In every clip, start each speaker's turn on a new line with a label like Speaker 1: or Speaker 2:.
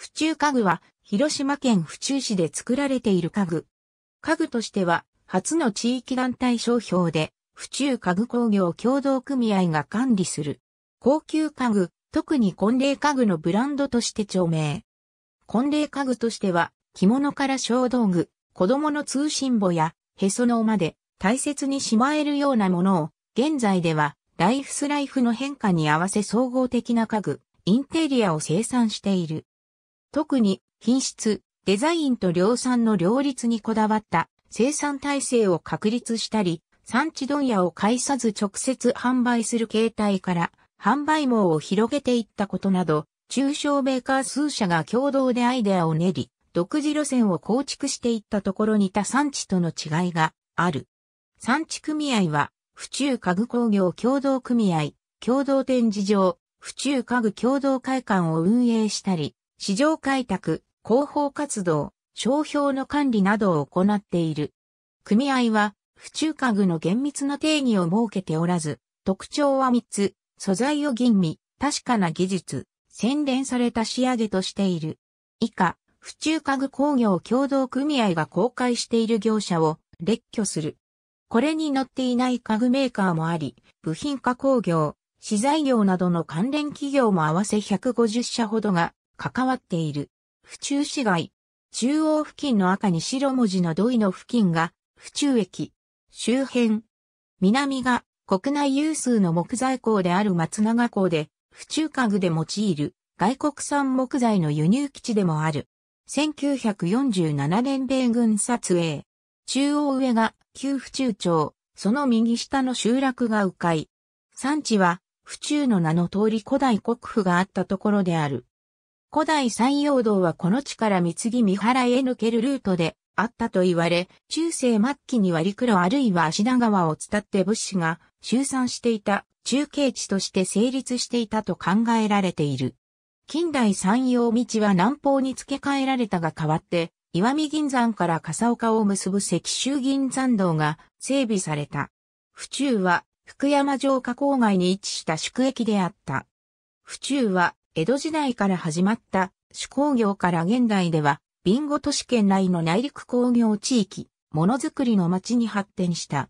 Speaker 1: 府中家具は、広島県府中市で作られている家具。家具としては、初の地域団体商標で、府中家具工業協同組合が管理する。高級家具、特に婚礼家具のブランドとして著名。婚礼家具としては、着物から小道具、子供の通信簿や、へその緒まで、大切にしまえるようなものを、現在では、ライフスライフの変化に合わせ総合的な家具、インテリアを生産している。特に品質、デザインと量産の両立にこだわった生産体制を確立したり、産地問屋を介さず直接販売する形態から販売網を広げていったことなど、中小メーカー数社が共同でアイデアを練り、独自路線を構築していったところに他産地との違いがある。産地組合は、府中家具工業共同組合、共同展示場、府中家具共同会館を運営したり、市場開拓、広報活動、商標の管理などを行っている。組合は、府中家具の厳密な定義を設けておらず、特徴は3つ、素材を吟味、確かな技術、洗練された仕上げとしている。以下、府中家具工業協同組合が公開している業者を列挙する。これに載っていない家具メーカーもあり、部品加工業、資材業などの関連企業も合わせ150社ほどが関わっている。府中市街。中央付近の赤に白文字の土井の付近が、府中駅。周辺。南が国内有数の木材港である松永港で、府中家具で用いる外国産木材の輸入基地でもある。1947年米軍撮影。中央上が旧府中町、その右下の集落が迂回。産地は府中の名の通り古代国府があったところである。古代山陽道はこの地から三木三原へ抜けるルートであったと言われ、中世末期に割黒あるいは芦田川を伝って物資が集散していた中継地として成立していたと考えられている。近代山陽道は南方に付け替えられたが変わって、岩見銀山から笠岡を結ぶ石州銀山道が整備された。府中は福山城下郊外に位置した宿駅であった。府中は江戸時代から始まった手工業から現代では、ビンゴ都市圏内の内陸工業地域、ものづくりの町に発展した。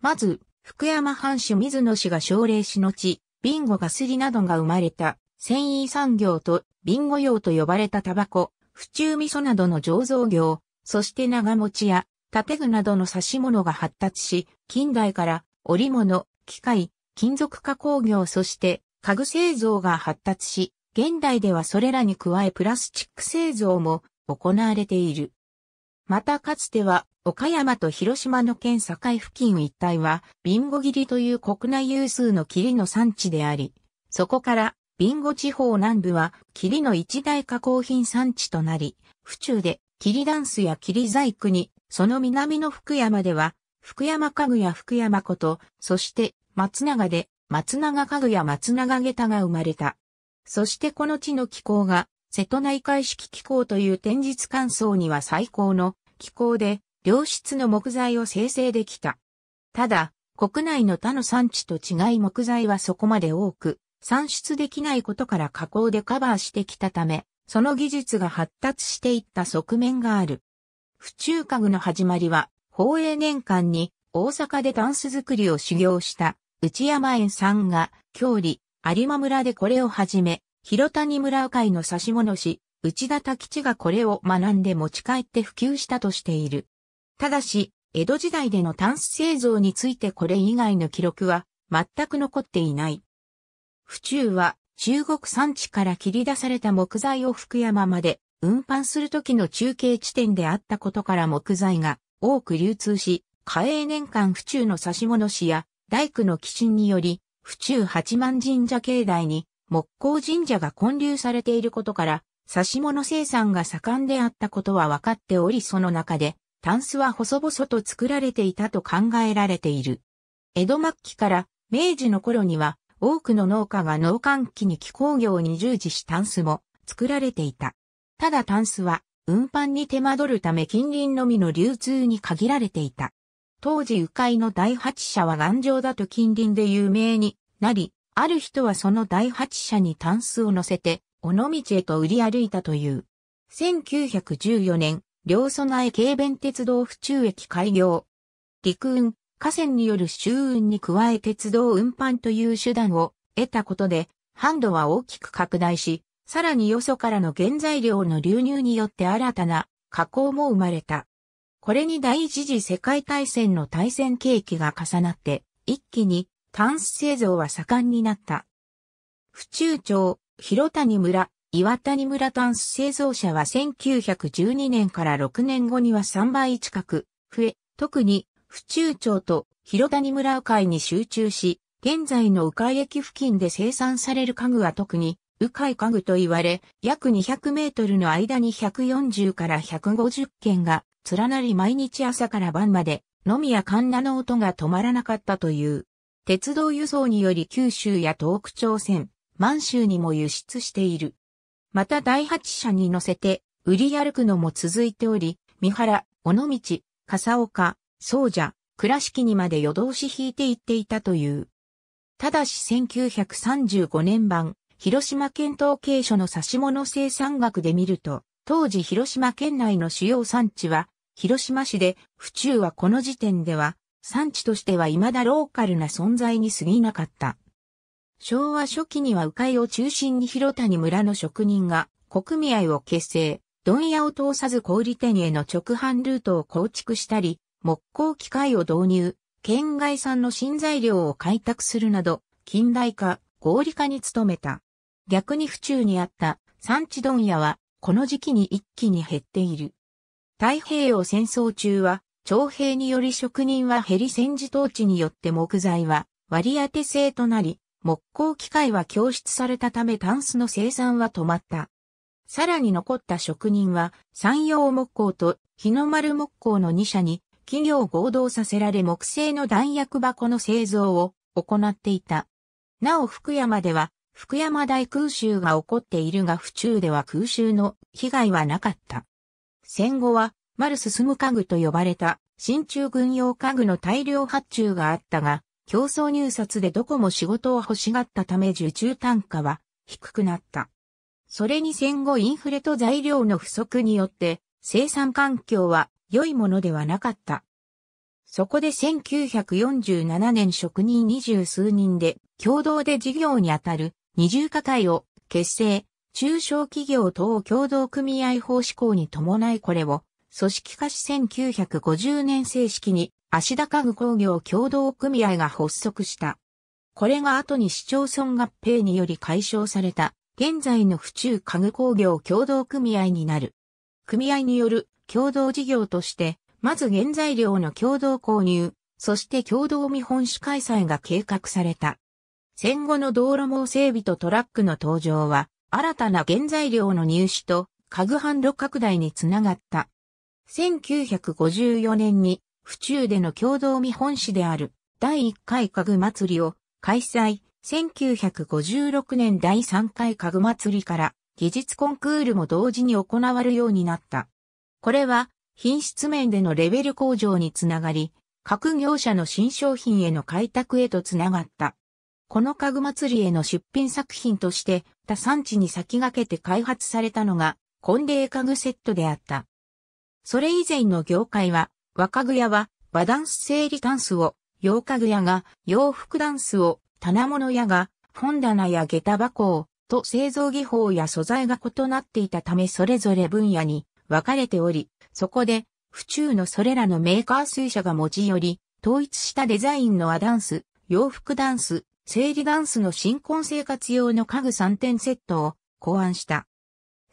Speaker 1: まず、福山藩主水野氏が奨励しのち、ビンゴガスリなどが生まれた、繊維産業とビンゴ用と呼ばれたタバコ、府中味噌などの醸造業、そして長持ちや、建具などの刺物が発達し、近代から織物、機械、金属加工業そして家具製造が発達し、現代ではそれらに加えプラスチック製造も行われている。またかつては岡山と広島の県境付近一帯はビンゴ切りという国内有数の霧の産地であり、そこからビンゴ地方南部は霧の一大加工品産地となり、府中で霧ダンスや霧細工に、その南の福山では福山家具や福山こと、そして松永で松永家具や松永下駄が生まれた。そしてこの地の気候が、瀬戸内海式気候という天日乾燥には最高の気候で、良質の木材を生成できた。ただ、国内の他の産地と違い木材はそこまで多く、産出できないことから加工でカバーしてきたため、その技術が発達していった側面がある。府中家具の始まりは、宝永年間に大阪でタンス作りを修行した内山園さんが、郷里、有馬村でこれをはじめ、広谷村会の指物師、内田滝吉がこれを学んで持ち帰って普及したとしている。ただし、江戸時代でのタンス製造についてこれ以外の記録は全く残っていない。府中は中国産地から切り出された木材を福山まで運搬する時の中継地点であったことから木材が多く流通し、嘉営年間府中の指物師や大工の基進により、府中八幡神社境内に木工神社が建立されていることから、し物生産が盛んであったことは分かっておりその中で、タンスは細々と作られていたと考えられている。江戸末期から明治の頃には多くの農家が農閑期に気工業に従事しタンスも作られていた。ただタンスは運搬に手間取るため近隣のみの流通に限られていた。当時迂回の第八車は頑丈だと近隣で有名になり、ある人はその第八車にタンスを乗せて、尾道へと売り歩いたという。1914年、両備え軽便鉄道府中駅開業。陸運、河川による周運に加え鉄道運搬という手段を得たことで、販路は大きく拡大し、さらによそからの原材料の流入によって新たな加工も生まれた。これに第一次世界大戦の大戦契機が重なって、一気にタンス製造は盛んになった。府中町、広谷村、岩谷村タンス製造者は1912年から6年後には3倍近く増え、特に府中町と広谷村鵜飼に集中し、現在の鵜飼駅付近で生産される家具は特に鵜飼家具と言われ、約200メートルの間に140から150件が連なり毎日朝から晩まで、のみやカンナの音が止まらなかったという。鉄道輸送により九州や東北朝鮮、満州にも輸出している。また第8社に乗せて、売り歩くのも続いており、三原、尾道、笠岡、宗者、倉敷にまで夜通し引いて行っていたという。ただし1935年版、広島県統計所の差し物生産額で見ると、当時広島県内の主要産地は、広島市で、府中はこの時点では、産地としては未だローカルな存在に過ぎなかった。昭和初期には鵜飼を中心に広谷村の職人が、国組合を結成、問屋を通さず小売店への直販ルートを構築したり、木工機械を導入、県外産の新材料を開拓するなど、近代化、合理化に努めた。逆に府中にあった産地問屋はこの時期に一気に減っている。太平洋戦争中は、徴兵により職人は減り戦時統治によって木材は割り当て制となり、木工機械は供出されたためタンスの生産は止まった。さらに残った職人は山陽木工と日の丸木工の2社に企業合同させられ木製の弾薬箱の製造を行っていた。なお福山では福山大空襲が起こっているが府中では空襲の被害はなかった。戦後は、丸進む家具と呼ばれた、新中軍用家具の大量発注があったが、競争入札でどこも仕事を欲しがったため受注単価は低くなった。それに戦後インフレと材料の不足によって、生産環境は良いものではなかった。そこで1947年職人二十数人で共同で事業にあたる二重課題を結成、中小企業等共同組合法施行に伴いこれを組織化し1950年正式に足田家具工業共同組合が発足した。これが後に市町村合併により解消された現在の府中家具工業共同組合になる。組合による共同事業として、まず原材料の共同購入、そして共同見本市開催が計画された。戦後の道路網整備とトラックの登場は、新たな原材料の入手と、家具販路拡大につながった。1954年に、府中での共同見本市である、第1回家具祭りを開催、1956年第3回家具祭りから、技術コンクールも同時に行われるようになった。これは、品質面でのレベル向上につながり、各業者の新商品への開拓へとつながった。この家具祭りへの出品作品として他産地に先駆けて開発されたのが婚礼家具セットであった。それ以前の業界は、和家具屋は和ダンス整理タンスを、洋家具屋が洋服ダンスを、棚物屋が本棚や下駄箱を、と製造技法や素材が異なっていたためそれぞれ分野に分かれており、そこで、府中のそれらのメーカー数社が持ち寄り、統一したデザインの和ダンス、洋服ダンス、生理ダンスの新婚生活用の家具3点セットを考案した。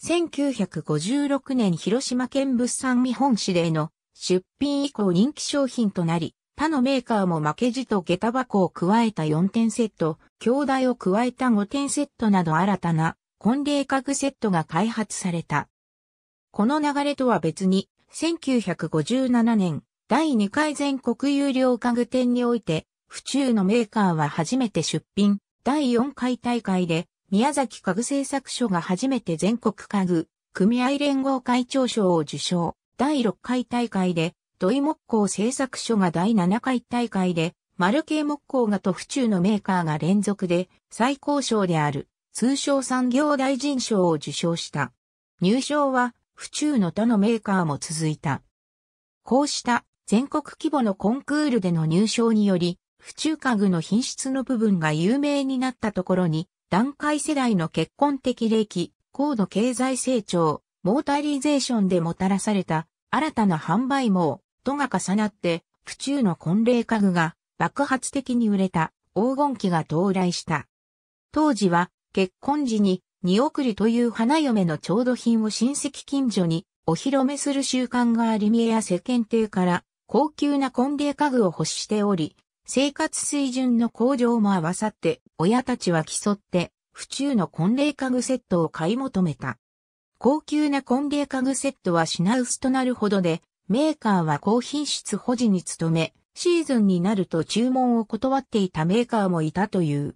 Speaker 1: 1956年広島県物産見本市での出品以降人気商品となり、他のメーカーも負けじと下駄箱を加えた4点セット、兄弟を加えた5点セットなど新たな婚礼家具セットが開発された。この流れとは別に、1957年、第2回全国有料家具店において、府中のメーカーは初めて出品、第4回大会で、宮崎家具製作所が初めて全国家具、組合連合会長賞を受賞。第6回大会で、土井木工製作所が第7回大会で、丸系木工がと府中のメーカーが連続で最高賞である通称産業大臣賞を受賞した。入賞は府中の他のメーカーも続いた。こうした全国規模のコンクールでの入賞により、府中家具の品質の部分が有名になったところに、段階世代の結婚的利益、高度経済成長、モータリゼーションでもたらされた新たな販売網とが重なって、府中の婚礼家具が爆発的に売れた黄金期が到来した。当時は結婚時に荷送りという花嫁の調度品を親戚近所にお披露目する習慣があり見えや世間体から高級な婚礼家具を欲しており、生活水準の向上も合わさって、親たちは競って、府中の婚礼家具セットを買い求めた。高級な婚礼家具セットは品薄となるほどで、メーカーは高品質保持に努め、シーズンになると注文を断っていたメーカーもいたという。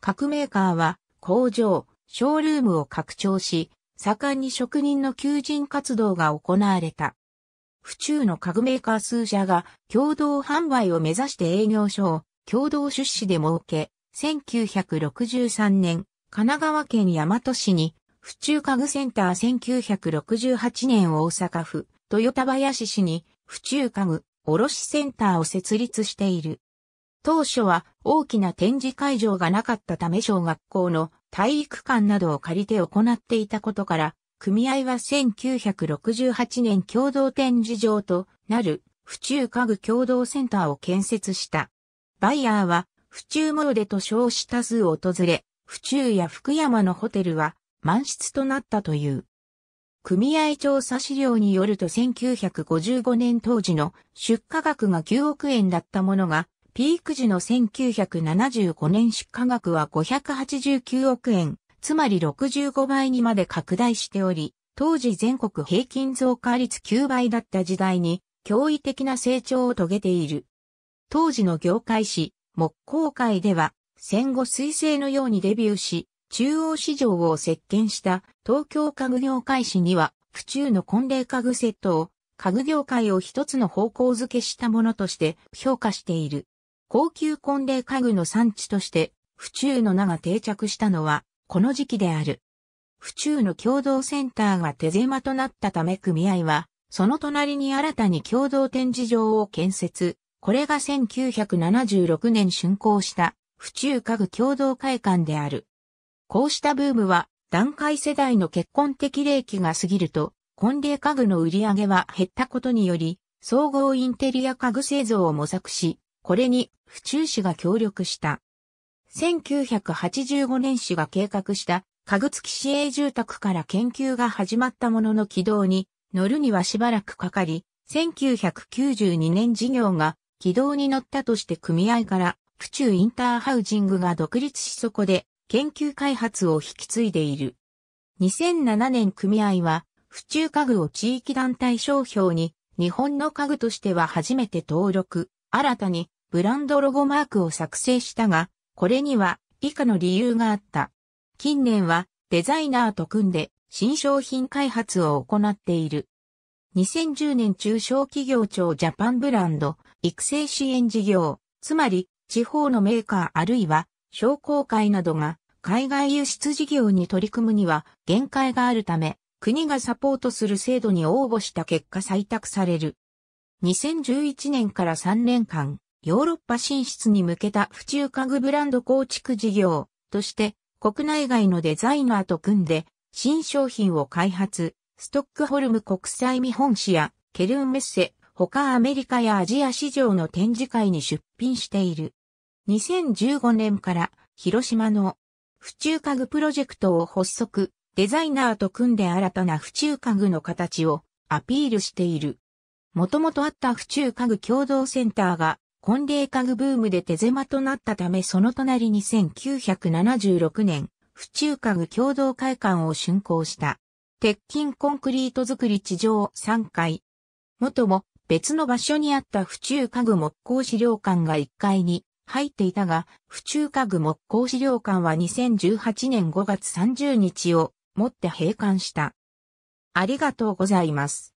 Speaker 1: 各メーカーは工場、ショールームを拡張し、盛んに職人の求人活動が行われた。府中の家具メーカー数社が共同販売を目指して営業所を共同出資で設け、1963年、神奈川県大和市に、府中家具センター1968年大阪府、豊田林市に、府中家具卸センターを設立している。当初は大きな展示会場がなかったため小学校の体育館などを借りて行っていたことから、組合は1968年共同展示場となる府中家具共同センターを建設した。バイヤーは府中デと称し多数訪れ、府中や福山のホテルは満室となったという。組合調査資料によると1955年当時の出荷額が9億円だったものが、ピーク時の1975年出荷額は589億円つまり65倍にまで拡大しており、当時全国平均増加率9倍だった時代に驚異的な成長を遂げている。当時の業界誌、木工会では戦後彗星のようにデビューし、中央市場を席巻した東京家具業界誌には、府中の婚礼家具セットを家具業界を一つの方向づけしたものとして評価している。高級婚礼家具の産地として、府中の名が定着したのは、この時期である。府中の共同センターが手狭となったため組合は、その隣に新たに共同展示場を建設。これが1976年竣工した府中家具共同会館である。こうしたブームは、段階世代の結婚的齢期が過ぎると、婚礼家具の売り上げは減ったことにより、総合インテリア家具製造を模索し、これに府中市が協力した。1985年市が計画した家具付き市営住宅から研究が始まったものの軌道に乗るにはしばらくかかり、1992年事業が軌道に乗ったとして組合から府中インターハウジングが独立しそこで研究開発を引き継いでいる。2007年組合は府中家具を地域団体商標に日本の家具としては初めて登録、新たにブランドロゴマークを作成したが、これには以下の理由があった。近年はデザイナーと組んで新商品開発を行っている。2010年中小企業庁ジャパンブランド育成支援事業、つまり地方のメーカーあるいは商工会などが海外輸出事業に取り組むには限界があるため、国がサポートする制度に応募した結果採択される。2011年から3年間、ヨーロッパ進出に向けた府中家具ブランド構築事業として国内外のデザイナーと組んで新商品を開発、ストックホルム国際見本市やケルンメッセ、他アメリカやアジア市場の展示会に出品している。2015年から広島の府中家具プロジェクトを発足、デザイナーと組んで新たな府中家具の形をアピールしている。もともとあった府中家具共同センターが婚礼家具ブームで手狭となったためその隣に1976年、府中家具共同会館を竣工した。鉄筋コンクリート作り地上3階。元も別の場所にあった府中家具木工資料館が1階に入っていたが、府中家具木工資料館は2018年5月30日をもって閉館した。ありがとうございます。